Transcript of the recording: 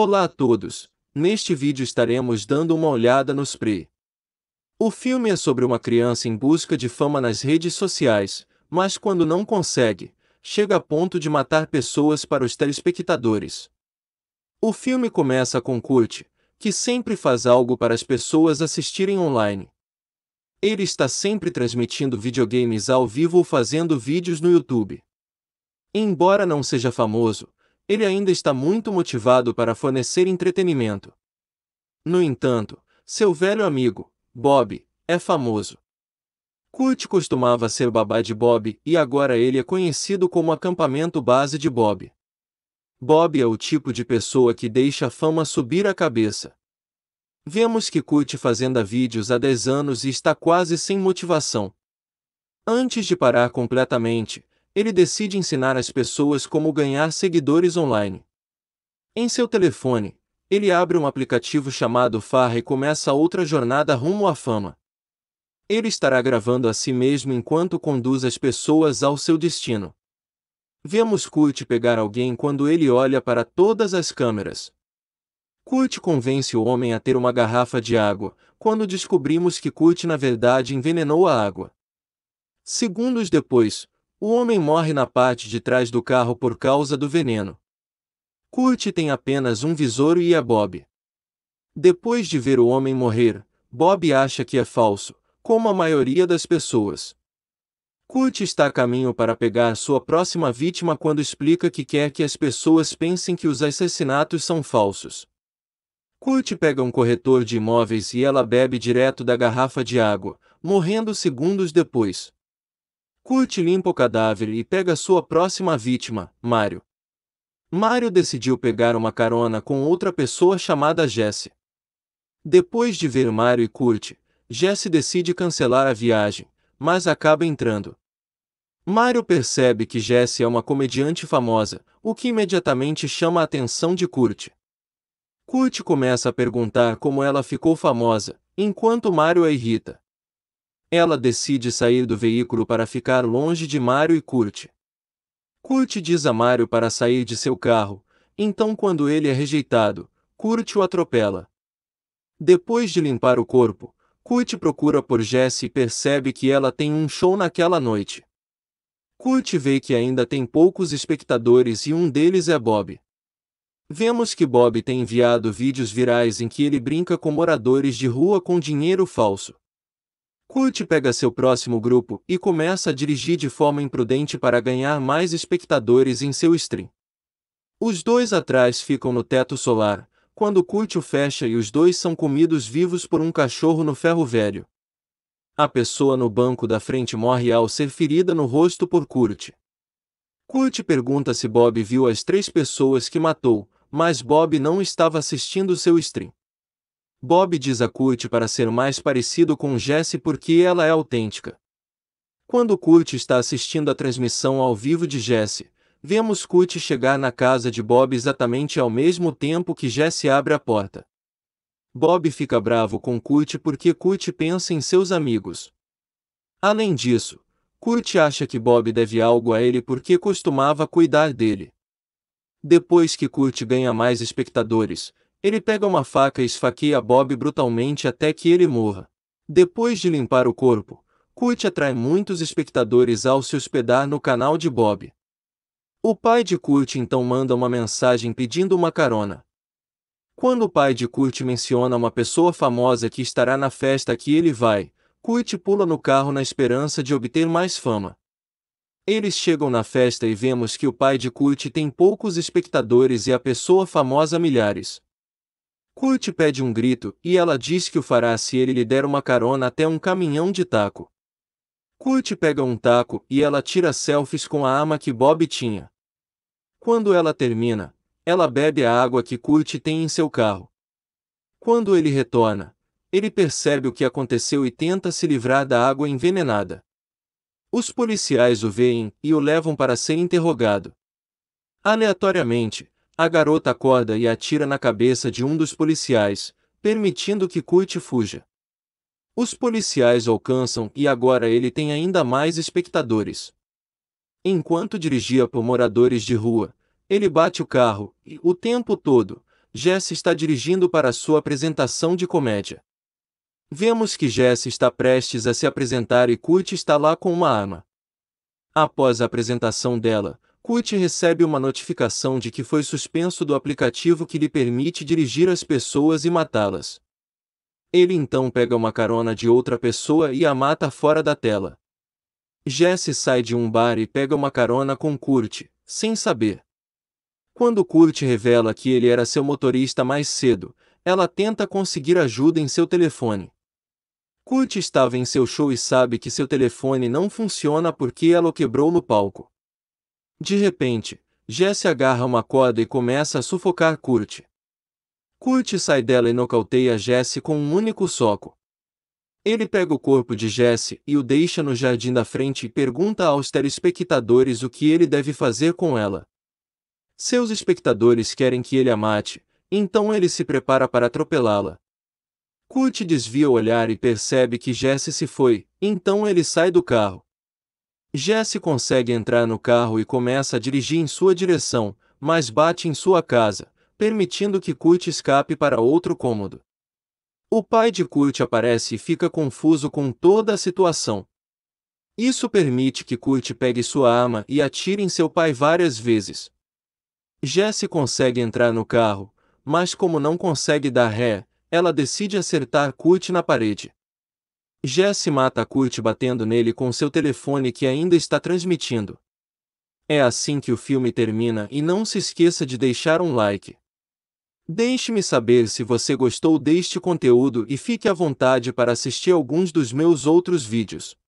Olá a todos! Neste vídeo estaremos dando uma olhada nos PRI. O filme é sobre uma criança em busca de fama nas redes sociais, mas quando não consegue, chega a ponto de matar pessoas para os telespectadores. O filme começa com Kurt, que sempre faz algo para as pessoas assistirem online. Ele está sempre transmitindo videogames ao vivo ou fazendo vídeos no YouTube. Embora não seja famoso, ele ainda está muito motivado para fornecer entretenimento. No entanto, seu velho amigo, Bob, é famoso. Kurt costumava ser babá de Bob e agora ele é conhecido como acampamento base de Bob. Bob é o tipo de pessoa que deixa a fama subir a cabeça. Vemos que Kurt fazenda vídeos há 10 anos e está quase sem motivação. Antes de parar completamente, ele decide ensinar as pessoas como ganhar seguidores online. Em seu telefone, ele abre um aplicativo chamado Farra e começa outra jornada rumo à fama. Ele estará gravando a si mesmo enquanto conduz as pessoas ao seu destino. Vemos Kurt pegar alguém quando ele olha para todas as câmeras. Kurt convence o homem a ter uma garrafa de água, quando descobrimos que Kurt na verdade envenenou a água. Segundos depois, o homem morre na parte de trás do carro por causa do veneno. Kurt tem apenas um visor e é Bob. Depois de ver o homem morrer, Bob acha que é falso, como a maioria das pessoas. Kurt está a caminho para pegar sua próxima vítima quando explica que quer que as pessoas pensem que os assassinatos são falsos. Kurt pega um corretor de imóveis e ela bebe direto da garrafa de água, morrendo segundos depois. Kurt limpa o cadáver e pega sua próxima vítima, Mario. Mario decidiu pegar uma carona com outra pessoa chamada Jesse. Depois de ver Mario e Kurt, Jesse decide cancelar a viagem, mas acaba entrando. Mario percebe que Jesse é uma comediante famosa, o que imediatamente chama a atenção de Kurt. Kurt começa a perguntar como ela ficou famosa, enquanto Mario a irrita. Ela decide sair do veículo para ficar longe de Mario e Kurt. Kurt diz a Mario para sair de seu carro, então quando ele é rejeitado, Kurt o atropela. Depois de limpar o corpo, Kurt procura por Jesse e percebe que ela tem um show naquela noite. Kurt vê que ainda tem poucos espectadores e um deles é Bob. Vemos que Bob tem enviado vídeos virais em que ele brinca com moradores de rua com dinheiro falso. Kurt pega seu próximo grupo e começa a dirigir de forma imprudente para ganhar mais espectadores em seu stream. Os dois atrás ficam no teto solar, quando Kurt o fecha e os dois são comidos vivos por um cachorro no ferro velho. A pessoa no banco da frente morre ao ser ferida no rosto por Kurt. Kurt pergunta se Bob viu as três pessoas que matou, mas Bob não estava assistindo seu stream. Bob diz a Kurt para ser mais parecido com Jesse porque ela é autêntica. Quando Kurt está assistindo a transmissão ao vivo de Jesse, vemos Kurt chegar na casa de Bob exatamente ao mesmo tempo que Jesse abre a porta. Bob fica bravo com Kurt porque Kurt pensa em seus amigos. Além disso, Kurt acha que Bob deve algo a ele porque costumava cuidar dele. Depois que Kurt ganha mais espectadores, ele pega uma faca e esfaqueia Bob brutalmente até que ele morra. Depois de limpar o corpo, Kurt atrai muitos espectadores ao se hospedar no canal de Bob. O pai de Kurt então manda uma mensagem pedindo uma carona. Quando o pai de Kurt menciona uma pessoa famosa que estará na festa que ele vai, Kurt pula no carro na esperança de obter mais fama. Eles chegam na festa e vemos que o pai de Kurt tem poucos espectadores e a pessoa famosa milhares. Kurt pede um grito, e ela diz que o fará se ele lhe der uma carona até um caminhão de taco. Kurt pega um taco e ela tira selfies com a ama que Bob tinha. Quando ela termina, ela bebe a água que Kurt tem em seu carro. Quando ele retorna, ele percebe o que aconteceu e tenta se livrar da água envenenada. Os policiais o veem e o levam para ser interrogado. Aleatoriamente, a garota acorda e atira na cabeça de um dos policiais, permitindo que Kurt fuja. Os policiais alcançam e agora ele tem ainda mais espectadores. Enquanto dirigia por moradores de rua, ele bate o carro e, o tempo todo, Jess está dirigindo para sua apresentação de comédia. Vemos que Jess está prestes a se apresentar e Kurt está lá com uma arma. Após a apresentação dela, Kut recebe uma notificação de que foi suspenso do aplicativo que lhe permite dirigir as pessoas e matá-las. Ele então pega uma carona de outra pessoa e a mata fora da tela. Jesse sai de um bar e pega uma carona com Kurt, sem saber. Quando Kurt revela que ele era seu motorista mais cedo, ela tenta conseguir ajuda em seu telefone. Kurt estava em seu show e sabe que seu telefone não funciona porque ela o quebrou no palco. De repente, Jesse agarra uma corda e começa a sufocar Kurt. Kurt sai dela e nocauteia Jesse com um único soco. Ele pega o corpo de Jesse e o deixa no jardim da frente e pergunta aos telespectadores o que ele deve fazer com ela. Seus espectadores querem que ele a mate, então ele se prepara para atropelá-la. Kurt desvia o olhar e percebe que Jesse se foi, então ele sai do carro. Jesse consegue entrar no carro e começa a dirigir em sua direção, mas bate em sua casa, permitindo que Kurt escape para outro cômodo. O pai de Kurt aparece e fica confuso com toda a situação. Isso permite que Kurt pegue sua arma e atire em seu pai várias vezes. Jesse consegue entrar no carro, mas como não consegue dar ré, ela decide acertar Kurt na parede. Jesse mata Kurt batendo nele com seu telefone que ainda está transmitindo. É assim que o filme termina e não se esqueça de deixar um like. Deixe-me saber se você gostou deste conteúdo e fique à vontade para assistir alguns dos meus outros vídeos.